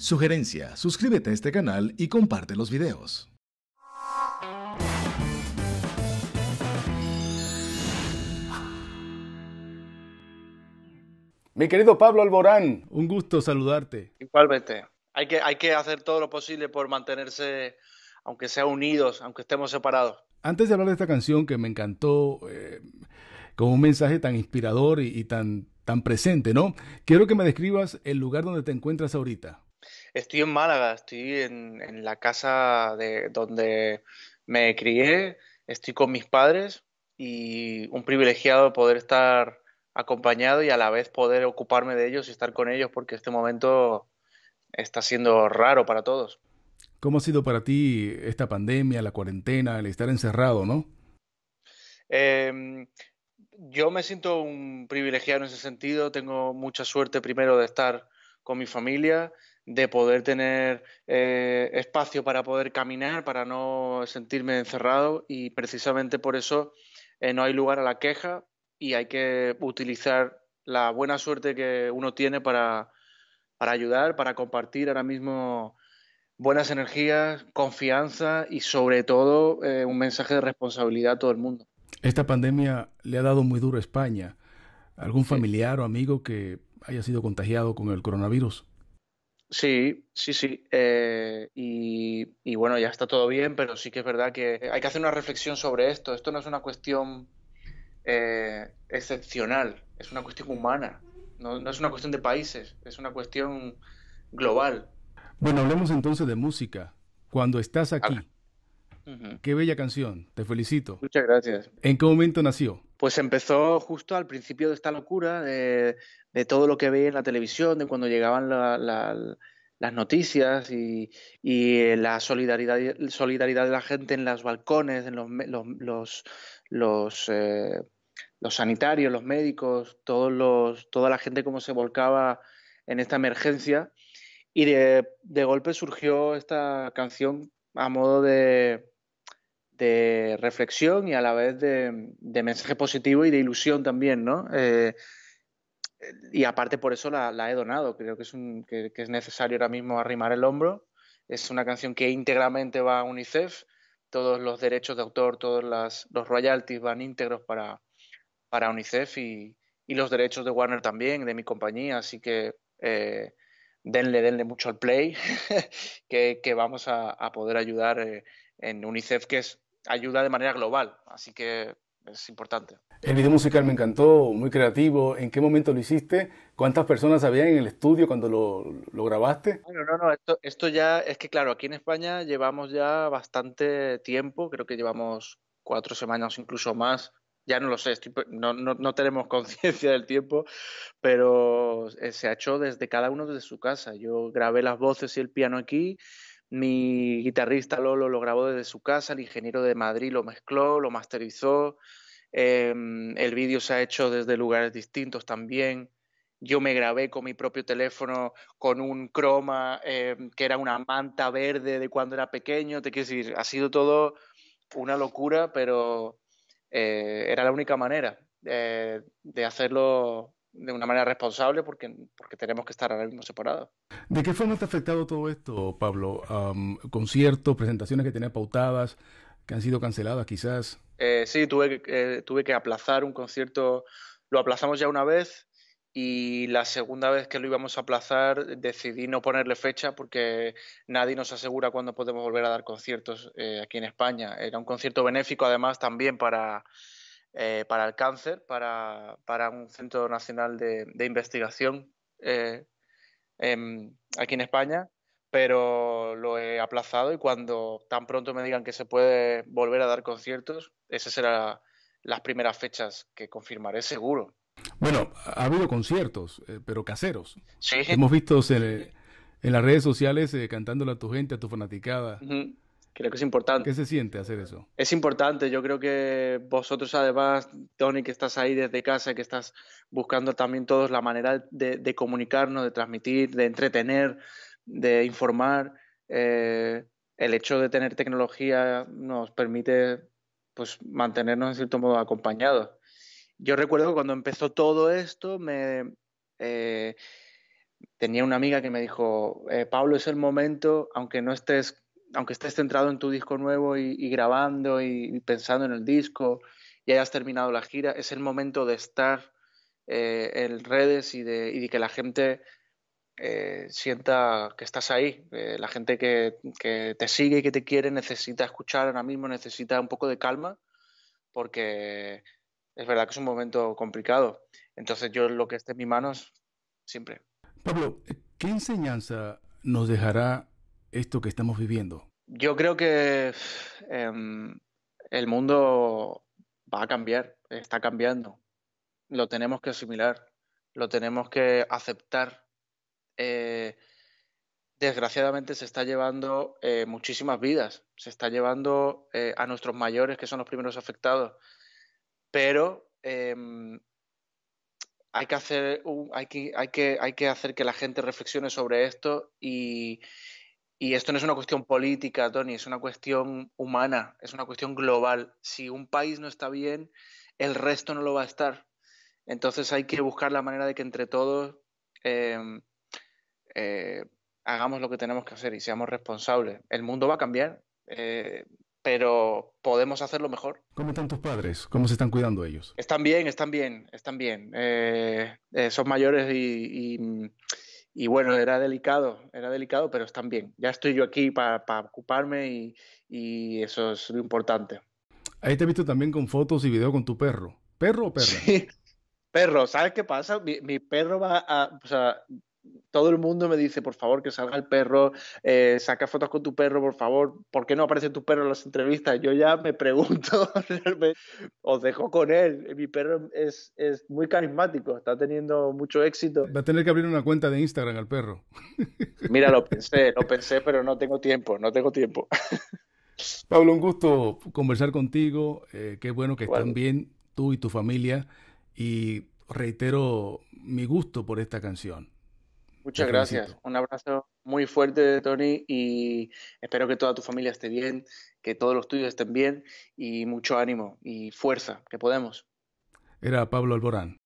Sugerencia, suscríbete a este canal y comparte los videos. Mi querido Pablo Alborán. Un gusto saludarte. Igualmente. Hay que, hay que hacer todo lo posible por mantenerse, aunque sea unidos, aunque estemos separados. Antes de hablar de esta canción que me encantó, eh, con un mensaje tan inspirador y, y tan, tan presente, ¿no? Quiero que me describas el lugar donde te encuentras ahorita. Estoy en Málaga, estoy en, la casa de donde me crié, estoy con mis padres y un privilegiado poder estar acompañado y a la vez poder ocuparme de ellos y estar con ellos porque este momento está siendo raro para todos. ¿Cómo ha sido para ti esta pandemia, la cuarentena, el estar encerrado, no? Em, yo me siento un privilegiado en ese sentido. Tengo mucha suerte primero de estar con mi familia de poder tener eh, espacio para poder caminar, para no sentirme encerrado y precisamente por eso eh, no hay lugar a la queja y hay que utilizar la buena suerte que uno tiene para, ayudar, para compartir ahora mismo buenas energías, confianza y sobre todo eh, un mensaje de responsabilidad a todo el mundo. Esta pandemia le ha dado muy duro a España. ¿Algún familiar o amigo que haya sido contagiado con el coronavirus? Sí, sí, sí. Eh, y, bueno, ya está todo bien, pero sí que es verdad que hay que hacer una reflexión sobre esto. Esto no es una cuestión eh, excepcional, es una cuestión humana. No, es una cuestión de países, es una cuestión global. Bueno, hablemos entonces de música. Cuando estás aquí, qué bella canción, te felicito. Muchas gracias. ¿En qué momento nació? Pues empezó justo al principio de esta locura, de, todo lo que veía en la televisión, de cuando llegaban las noticias y, la solidaridad, de la gente en los balcones, en los, eh, los, sanitarios, los médicos, todos los, toda la gente como se volcaba en esta emergencia. Y de golpe surgió esta canción a modo de, de reflexión y a la vez de, mensaje positivo y de ilusión también, ¿no? Eh, y aparte por eso la, he donado, creo que es, un, es necesario ahora mismo arrimar el hombro. Es una canción que íntegramente va a UNICEF, todos los derechos de autor, todos los royalties van íntegros para, para UNICEF y, los derechos de Warner también, de mi compañía, así que eh, denle, denle mucho al play, que, vamos a, poder ayudar eh, en UNICEF, que es ayuda de manera global. Así que es importante. El video musical me encantó, muy creativo. ¿En qué momento lo hiciste? ¿Cuántas personas había en el estudio cuando lo, grabaste? Bueno, no, no, esto, ya es que, claro, aquí en España llevamos ya bastante tiempo, creo que llevamos cuatro semanas incluso más. Ya no lo sé, no, no, tenemos conciencia del tiempo, pero eh, se ha hecho desde cada uno desde su casa. Yo grabé las voces y el piano aquí mi guitarrista Lolo lo grabó desde su casa, el ingeniero de Madrid lo mezcló, lo masterizó, em, el vídeo se ha hecho desde lugares distintos también. Yo me grabé con mi propio teléfono con un croma em, que era una manta verde de cuando era pequeño. Te quiero decir, ha sido todo una locura, pero eh, era la única manera eh, de hacerlo de una manera responsable porque, porque tenemos que estar ahora mismo separados. ¿De qué forma te ha afectado todo esto, Pablo? conciertos, presentaciones que tenías pautadas, que han sido canceladas quizás. Eh, sí, tuve, eh, tuve que aplazar un concierto, lo aplazamos ya una vez y la segunda vez que lo íbamos a aplazar decidí no ponerle fecha porque nadie nos asegura cuándo podemos volver a dar conciertos eh, aquí en España. Era un concierto benéfico además también para eh, para el cáncer, para, para, un centro nacional de, investigación eh, aquí en España, pero lo he aplazado y cuando tan pronto me digan que se puede volver a dar conciertos, esas serán las primeras fechas que confirmaré seguro. Bueno, ha habido conciertos, eh, pero caseros. Sí. Hemos visto en, las redes sociales cantando cantándole a tu gente, a tu fanaticada. Creo que es importante. ¿Qué se siente hacer eso? Es importante. Yo creo que vosotros, además, Tony, que estás ahí desde casa, que estás buscando también todos la manera de, comunicarnos, de transmitir, de entretener, de informar. Eh, el hecho de tener tecnología nos permite pues, mantenernos en cierto modo acompañados. Yo recuerdo que cuando empezó todo esto, me, eh, tenía una amiga que me dijo, eh, Pablo, es el momento, aunque no estés aunque estés centrado en tu disco nuevo y, grabando y, pensando en el disco y hayas terminado la gira, es el momento de estar eh, en redes y de, que la gente eh, sienta que estás ahí. Eh, la gente que, que, te sigue y que te quiere necesita escuchar ahora mismo, necesita un poco de calma, porque es verdad que es un momento complicado. Entonces yo lo que esté en mis manos, siempre. Pablo, ¿qué enseñanza nos dejará esto que estamos viviendo? Yo creo que em, el mundo va a cambiar, está cambiando. Lo tenemos que asimilar, lo tenemos que aceptar. Eh, desgraciadamente se está llevando eh, muchísimas vidas, se está llevando eh, a nuestros mayores, que son los primeros afectados, pero em, hay, que hacer hay, que, hay que hacer que la gente reflexione sobre esto y, y esto no es una cuestión política, Tony, es una cuestión humana, es una cuestión global. Si un país no está bien, el resto no lo va a estar. Entonces hay que buscar la manera de que entre todos em, eh, hagamos lo que tenemos que hacer y seamos responsables. El mundo va a cambiar, eh, pero podemos hacerlo mejor. ¿Cómo están tus padres? ¿Cómo se están cuidando ellos? Están bien, están bien, están bien. Eh, son mayores y y bueno, era delicado, era delicado, pero están bien. Ya estoy yo aquí para, ocuparme y, eso es lo importante. Ahí te he visto también con fotos y video con tu perro. ¿Perro o perra? Sí. Perro, ¿sabes qué pasa? Mi, perro va a, o todo el mundo me dice, por favor, que salga el perro, eh, saca fotos con tu perro, por favor, ¿por qué no aparece tu perro en las entrevistas? Yo ya me pregunto, os dejo con él, mi perro es, muy carismático, está teniendo mucho éxito. Va a tener que abrir una cuenta de Instagram al perro. Mira, lo pensé, lo pensé, pero no tengo tiempo, no tengo tiempo. Pablo, un gusto conversar contigo, eh, qué bueno que estén bien tú y tu familia y reitero mi gusto por esta canción. Muchas gracias. Un abrazo muy fuerte, Tony, y espero que toda tu familia esté bien, que todos los tuyos estén bien, y mucho ánimo y fuerza, que podemos. Era Pablo Alborán.